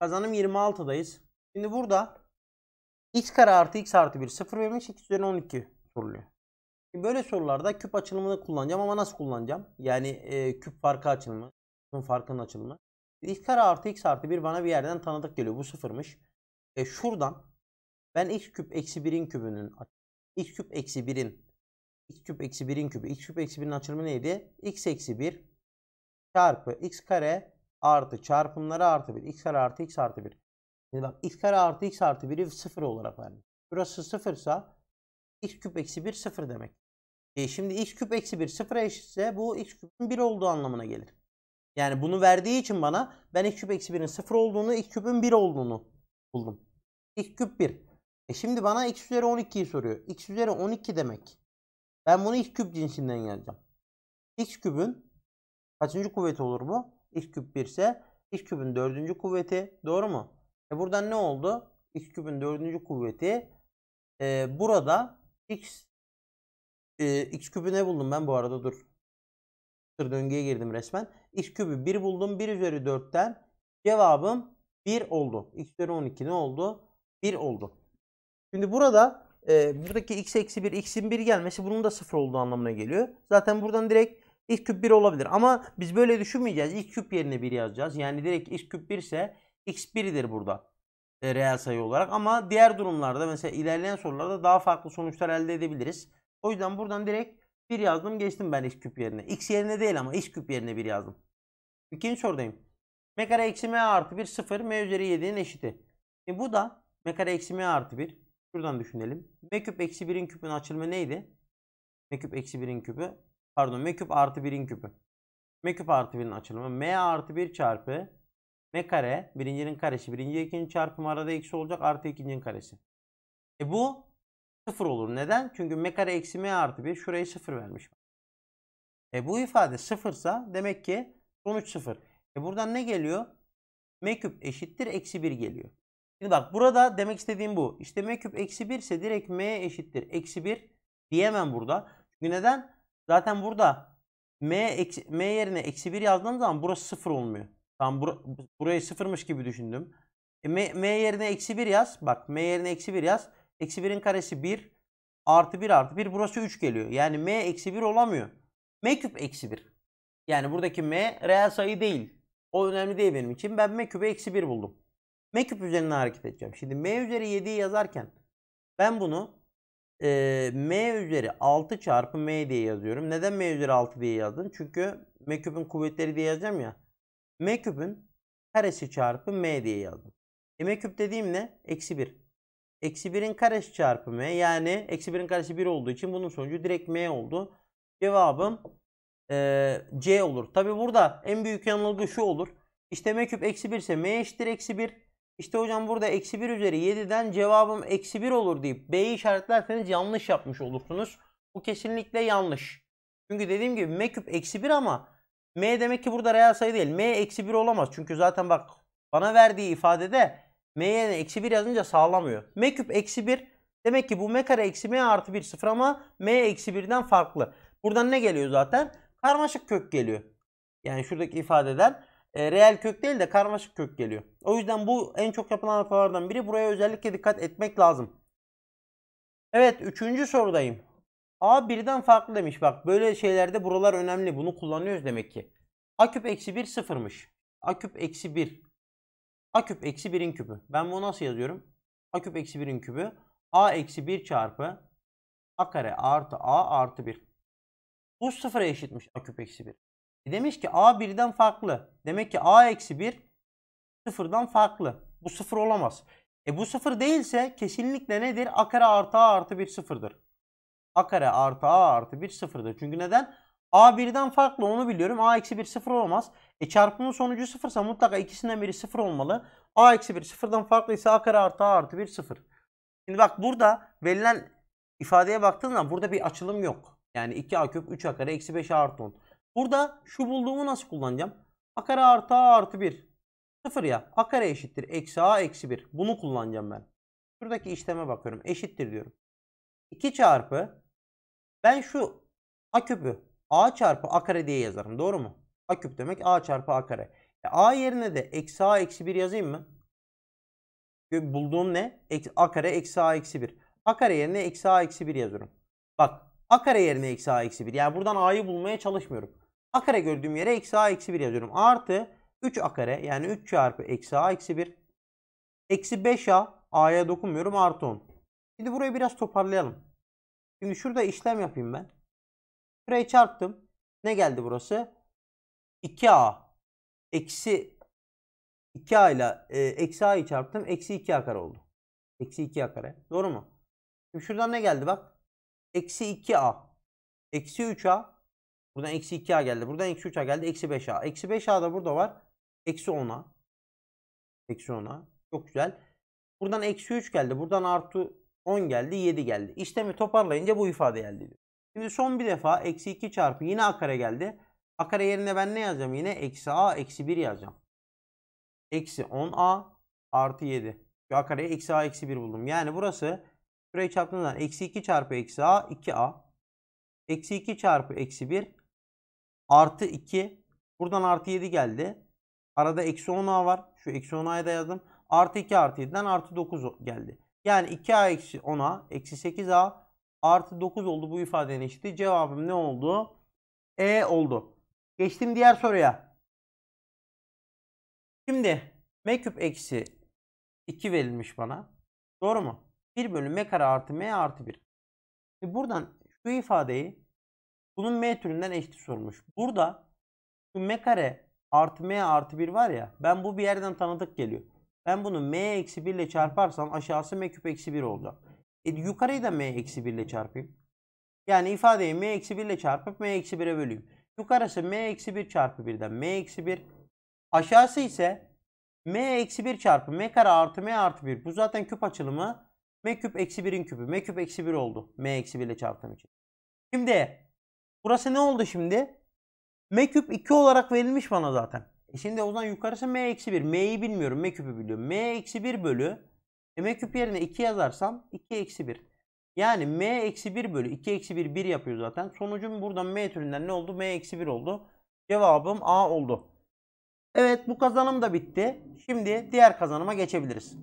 Kazanım 26'dayız. Şimdi burada x kare artı x artı 1 0 verilmiş. x üzeri 12 soruluyor. böyle sorularda küp açılımını kullanacağım ama nasıl kullanacağım? Yani e, küp farkı açılımı, küpün farkının açılımı. x kare artı x artı 1 bana bir yerden tanıdık geliyor. Bu sıfırmış. E, şuradan ben x küp eksi 1'in kübünün x küp eksi 1'in x küp eksi 1'in kübü. x küp eksi 1'in açılımı neydi? x eksi 1 çarpı x kare artı çarpımları artı 1. x kare artı x artı 1. Şimdi bak x kare artı x artı 1'i 0 olarak verdim. Burası 0 ise x küp eksi 1 0 demek. E şimdi x küp eksi 1 0 eşitse bu x küpün 1 olduğu anlamına gelir. Yani bunu verdiği için bana ben x küp eksi 1'in 0 olduğunu x küpün 1 olduğunu buldum. x küp 1. E şimdi bana x üzeri 12'yi soruyor. x üzeri 12 demek. Ben bunu x küp cinsinden yazacağım. x küpün kaçıncı kuvveti olur bu? x küp 1 ise x küpün 4. kuvveti doğru mu? E buradan ne oldu? x küpün 4. kuvveti e, burada x e, x küpü ne buldum ben bu arada dur. Dur döngüye girdim resmen. x küpü 1 buldum. 1 üzeri 4'ten cevabım 1 oldu. x üzeri 12 ne oldu? 1 oldu. Şimdi burada e, buradaki x eksi 1 x'in 1 gelmesi bunun da 0 olduğu anlamına geliyor. Zaten buradan direkt x küp 1 olabilir. Ama biz böyle düşünmeyeceğiz. x küp yerine 1 yazacağız. Yani direkt x küp 1 ise x 1'dir burada. E, reel sayı olarak. Ama diğer durumlarda mesela ilerleyen sorularda daha farklı sonuçlar elde edebiliriz. O yüzden buradan direkt 1 yazdım geçtim ben x küp yerine. x yerine değil ama x küp yerine 1 yazdım. İkinci sorudayım. m kare eksi m artı 1 0 m üzeri 7'nin eşiti. E bu da m kare eksi m artı 1. Şuradan düşünelim. m küp eksi 1'in küpün açılımı neydi? m küp eksi 1'in küpü pardon m küp artı 1'in küpü. m küp artı 1'in açılımı m artı 1 çarpı m kare birincinin karesi birinci ikinci çarpımı arada eksi olacak artı ikincinin karesi. E bu sıfır olur. Neden? Çünkü m kare eksi m artı 1 şuraya sıfır vermiş. E bu ifade sıfırsa demek ki sonuç sıfır. E buradan ne geliyor? m küp eşittir eksi 1 geliyor. Şimdi bak burada demek istediğim bu. İşte m küp eksi 1 ise direkt m eşittir eksi 1 diyemem burada. Çünkü neden? Zaten burada m, m yerine eksi 1 yazdığım zaman burası 0 olmuyor. Tamam bur burayı 0'mış gibi düşündüm. m, m yerine eksi 1 yaz. Bak m yerine eksi 1 yaz. Eksi 1'in karesi 1 artı 1 artı 1 burası 3 geliyor. Yani m eksi 1 olamıyor. m küp eksi 1. Yani buradaki m reel sayı değil. O önemli değil benim için. Ben m küpü eksi 1 buldum. M küp üzerinden hareket edeceğim. Şimdi m üzeri 7'yi yazarken ben bunu e, m üzeri 6 çarpı m diye yazıyorum. Neden m üzeri 6 diye yazdım? Çünkü m küpün kuvvetleri diye yazacağım ya. m küpün karesi çarpı m diye yazdım. E, m küp dediğim ne? Eksi 1. Eksi 1'in karesi çarpı m yani eksi 1'in karesi 1 olduğu için bunun sonucu direkt m oldu. Cevabım e, c olur. Tabi burada en büyük yanılgı şu olur. İşte m küp eksi 1 ise m eşittir eksi 1. İşte hocam burada eksi 1 üzeri 7'den cevabım eksi 1 olur deyip B'yi işaretlerseniz yanlış yapmış olursunuz. Bu kesinlikle yanlış. Çünkü dediğim gibi M küp eksi 1 ama M demek ki burada reel sayı değil. M eksi 1 olamaz. Çünkü zaten bak bana verdiği ifadede M'ye eksi 1 yazınca sağlamıyor. M küp eksi 1 demek ki bu M kare eksi M artı 1 sıfır ama M eksi 1'den farklı. Buradan ne geliyor zaten? Karmaşık kök geliyor. Yani şuradaki ifadeden e, reel kök değil de karmaşık kök geliyor. O yüzden bu en çok yapılan hatalardan biri. Buraya özellikle dikkat etmek lazım. Evet üçüncü sorudayım. A birden farklı demiş. Bak böyle şeylerde buralar önemli. Bunu kullanıyoruz demek ki. A küp eksi 1 sıfırmış. A küp eksi 1. A küp eksi 1'in küpü. Ben bunu nasıl yazıyorum? A küp eksi 1'in küpü. A eksi 1 çarpı A kare artı A artı 1. Bu sıfıra eşitmiş A küp eksi 1. E demiş ki A birden farklı. Demek ki A eksi 1 sıfırdan farklı. Bu sıfır olamaz. E bu sıfır değilse kesinlikle nedir? A kare artı A artı 1 sıfırdır. A kare artı A artı 1 sıfırdır. Çünkü neden? A birden farklı onu biliyorum. A eksi 1 sıfır olamaz. E çarpımın sonucu sıfırsa mutlaka ikisinden biri sıfır olmalı. A eksi 1 sıfırdan farklıysa A kare artı A artı 1 sıfır. Şimdi bak burada verilen ifadeye baktığın burada bir açılım yok. Yani 2A küp 3A kare eksi 5A artı 10. Burada şu bulduğumu nasıl kullanacağım? A kare artı A artı 1. 0 ya. A kare eşittir. Eksi A eksi 1. Bunu kullanacağım ben. Şuradaki işleme bakıyorum. Eşittir diyorum. 2 çarpı ben şu A küpü A çarpı A kare diye yazarım. Doğru mu? A küp demek A çarpı A kare. E, A yerine de eksi A eksi 1 yazayım mı? Bulduğum ne? A kare eksi A eksi 1. A kare yerine eksi A eksi 1 yazıyorum. Bak A kare yerine eksi A eksi 1. Yani buradan A'yı bulmaya çalışmıyorum. A kare gördüğüm yere eksi A eksi 1 yazıyorum. Artı 3 A kare yani 3 çarpı eksi A eksi 1. Eksi 5 A A'ya dokunmuyorum artı 10. Şimdi burayı biraz toparlayalım. Şimdi şurada işlem yapayım ben. Şurayı çarptım. Ne geldi burası? 2A eksi 2A ile e, eksi A'yı çarptım. Eksi 2A kare oldu. Eksi 2A kare. Doğru mu? Şimdi şuradan ne geldi bak. Eksi 2A eksi 3A Buradan eksi 2A geldi. Buradan eksi 3A geldi. Eksi 5A. Eksi 5A da burada var. Eksi 10A. Eksi 10A. Çok güzel. Buradan eksi 3 geldi. Buradan artı 10 geldi. 7 geldi. İşlemi toparlayınca bu ifade geldi. Şimdi son bir defa eksi 2 çarpı yine A kare geldi. A kare yerine ben ne yazacağım? Yine eksi A eksi 1 yazacağım. Eksi 10A artı 7. Şu A kareye eksi A eksi 1 buldum. Yani burası şurayı çarptığımdan eksi 2 çarpı eksi A 2A. Eksi 2 çarpı eksi 1 Artı 2. Buradan artı 7 geldi. Arada eksi 10a var. Şu eksi 10a'ya da yazdım. Artı 2 artı 7'den artı 9 geldi. Yani 2a eksi 10a eksi 8a artı 9 oldu bu ifadenin eşit. Cevabım ne oldu? E oldu. Geçtim diğer soruya. Şimdi m küp eksi 2 verilmiş bana. Doğru mu? 1 bölü m kare artı m artı 1. Şimdi e buradan şu ifadeyi bunun m türünden eşit sormuş. Burada şu m kare artı m artı 1 var ya. Ben bu bir yerden tanıdık geliyor. Ben bunu m eksi 1 ile çarparsam aşağısı m küp eksi 1 olacak. E, yukarıyı da m eksi 1 ile çarpayım. Yani ifadeyi m eksi 1 ile çarpıp m eksi 1'e böleyim. Yukarısı m eksi 1 çarpı 1'den m eksi 1. Aşağısı ise m eksi 1 çarpı m kare artı m artı 1. Bu zaten küp açılımı. m küp eksi 1'in küpü. m küp eksi 1 oldu. m eksi 1 ile çarptığım için. Şimdi Burası ne oldu şimdi? M küp 2 olarak verilmiş bana zaten. E şimdi o zaman yukarısı M eksi 1. M'yi bilmiyorum. M küpü biliyorum. M eksi 1 bölü. E, M küp yerine 2 yazarsam 2 eksi 1. Yani M eksi 1 bölü 2 eksi 1 1 yapıyor zaten. Sonucum buradan M türünden ne oldu? M eksi 1 oldu. Cevabım A oldu. Evet bu kazanım da bitti. Şimdi diğer kazanıma geçebiliriz.